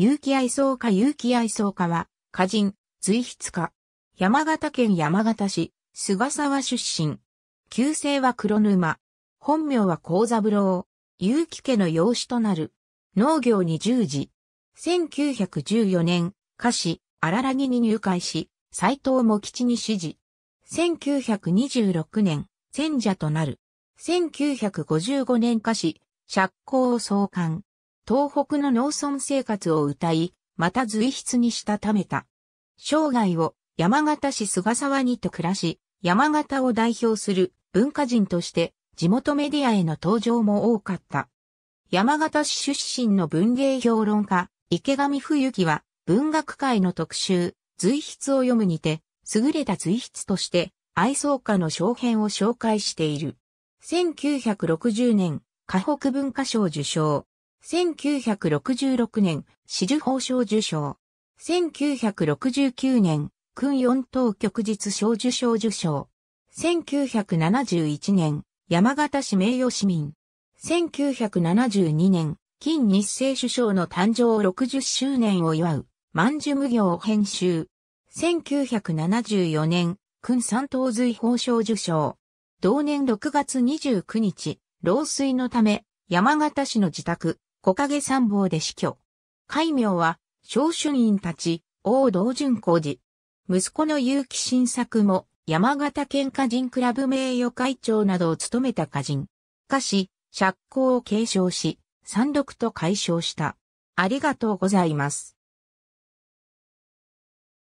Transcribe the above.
有機愛想家有機愛想家は、歌人、随筆家。山形県山形市、菅沢出身。旧姓は黒沼。本名は幸三郎。有機家の養子となる。農業に従事。1914年、歌詞、荒らぎに入会し、斎藤茂吉に指示。1926年、戦者となる。1955年歌詞、釈光を創刊。東北の農村生活を歌い、また随筆にしたためた。生涯を山形市菅沢にと暮らし、山形を代表する文化人として地元メディアへの登場も多かった。山形市出身の文芸評論家、池上冬樹は文学界の特集、随筆を読むにて、優れた随筆として愛想家の小編を紹介している。1960年、河北文化賞受賞。1966年、紫綬褒章受章。1969年、君四等旭日小受章受章。1971年、山形市名誉市民。1972年、金日成首相の誕生60周年を祝う、万寿無行編集。1974年、君三等随法賞受賞。同年6月29日、老衰のため、山形市の自宅、木陰参謀で死去。戒名は、小春院たち、王道順光寺。息子の結城新作も、山形県歌人クラブ名誉会長などを務めた歌人。歌詞、釈光を継承し、三読と解消した。ありがとうございます。